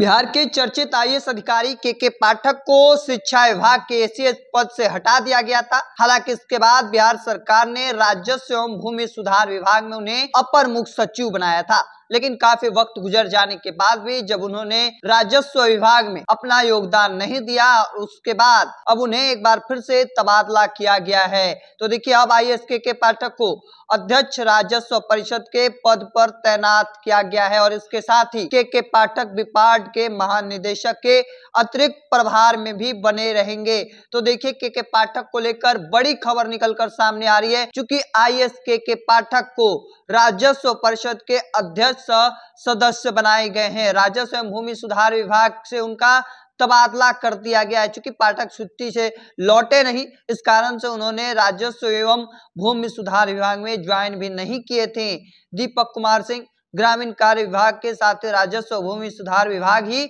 बिहार के चर्चित आई अधिकारी के के पाठक को शिक्षा विभाग के एस पद से हटा दिया गया था हालांकि इसके बाद बिहार सरकार ने राजस्व एवं भूमि सुधार विभाग में उन्हें अपर मुख्य सचिव बनाया था लेकिन काफी वक्त गुजर जाने के बाद भी जब उन्होंने राजस्व विभाग में अपना योगदान नहीं दिया उसके बाद अब उन्हें एक बार फिर से तबादला किया गया है तो देखिए अब आई के पाठक को अध्यक्ष राजस्व परिषद के पद पर तैनात किया गया है और इसके साथ ही के के पाठक विपार्ड के महानिदेशक के अतिरिक्त प्रभार में भी बने रहेंगे तो देखिए के के पाठक को लेकर बड़ी खबर निकलकर सामने आ रही है चूंकि आई के के पाठक को राजस्व परिषद के अध्यक्ष सदस्य बनाए गए हैं राजस्व एवं भूमि सुधार विभाग से उनका तबादला कर दिया गया है चूंकि पाठक छुट्टी से लौटे नहीं इस कारण से उन्होंने राजस्व एवं भूमि सुधार विभाग में ज्वाइन भी नहीं किए थे दीपक कुमार सिंह ग्रामीण कार्य विभाग के साथ ही राजस्व भूमि सुधार विभाग ही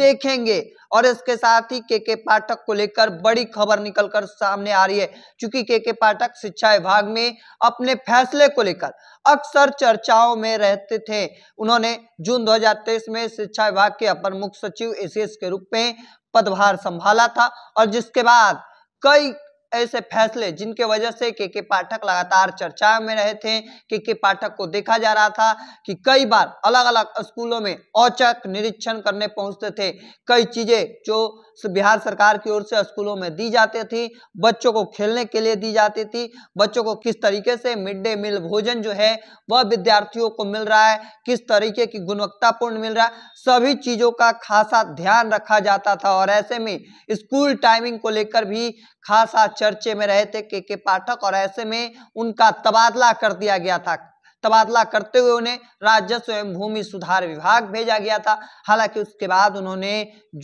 देखेंगे और इसके साथ ही के के पाठक को लेकर बड़ी खबर निकलकर सामने आ रही है क्योंकि के के पाठक शिक्षा विभाग में अपने फैसले को लेकर अक्सर चर्चाओं में रहते थे उन्होंने जून 2023 में शिक्षा विभाग के अपर मुख्य सचिव एस के रूप में पदभार संभाला था और जिसके बाद कई ऐसे फैसले जिनके वजह से के के पाठक लगातार चर्चा में रहे थे के के पाठक को देखा जा रहा था कि कई बार अलग अलग स्कूलों में औचक निरीक्षण करने पहुंचते थे कई चीजें जो बिहार सरकार की ओर से स्कूलों में दी जाती थी बच्चों को खेलने के लिए दी जाती थी बच्चों को किस तरीके से मिड डे मील भोजन जो है वह विद्यार्थियों को मिल रहा है किस तरीके की गुणवत्तापूर्ण मिल रहा है सभी चीजों का खासा ध्यान रखा जाता था और ऐसे में स्कूल टाइमिंग को लेकर भी खासा चर्चे में रहे थे के के पाठक और ऐसे में उनका तबादला कर दिया गया था तबादला करते हुए उन्हें राजस्व एवं भूमि सुधार विभाग भेजा गया था हालांकि उसके बाद उन्होंने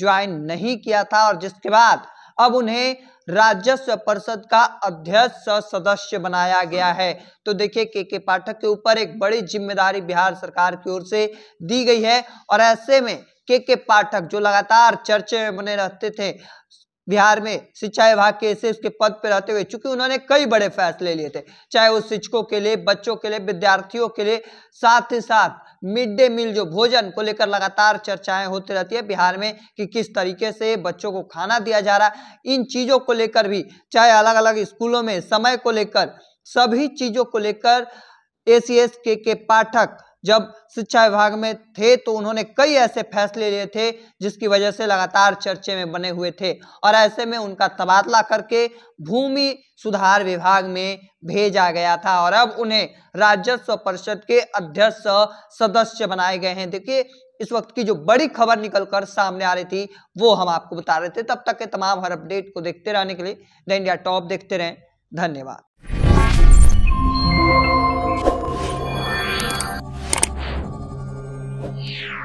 ज्वाइन नहीं किया था और जिसके बाद अब उन्हें राजस्व परिषद का अध्यक्ष सदस्य बनाया गया है तो देखिए के के पाठक के ऊपर एक बड़ी जिम्मेदारी बिहार सरकार की ओर से दी गई है और ऐसे में के के पाठक जो लगातार चर्चे में बने रहते थे बिहार में शिक्षा विभाग के से उसके पद पर रहते हुए चूंकि उन्होंने कई बड़े फैसले लिए थे चाहे वो शिक्षकों के लिए बच्चों के लिए विद्यार्थियों के लिए साथ ही साथ मिड डे मील जो भोजन को लेकर लगातार चर्चाएं होती रहती है बिहार में कि किस तरीके से बच्चों को खाना दिया जा रहा है इन चीज़ों को लेकर भी चाहे अलग अलग स्कूलों में समय को लेकर सभी चीज़ों को लेकर ए के, के पाठक जब शिक्षा विभाग में थे तो उन्होंने कई ऐसे फैसले लिए थे जिसकी वजह से लगातार चर्चे में बने हुए थे और ऐसे में उनका तबादला करके भूमि सुधार विभाग में भेजा गया था और अब उन्हें राजस्व परिषद के अध्यक्ष सदस्य बनाए गए हैं देखिए इस वक्त की जो बड़ी खबर निकलकर सामने आ रही थी वो हम आपको बता रहे थे तब तक के तमाम हर अपडेट को देखते रहने के लिए द इंडिया टॉप देखते रहें धन्यवाद Yeah.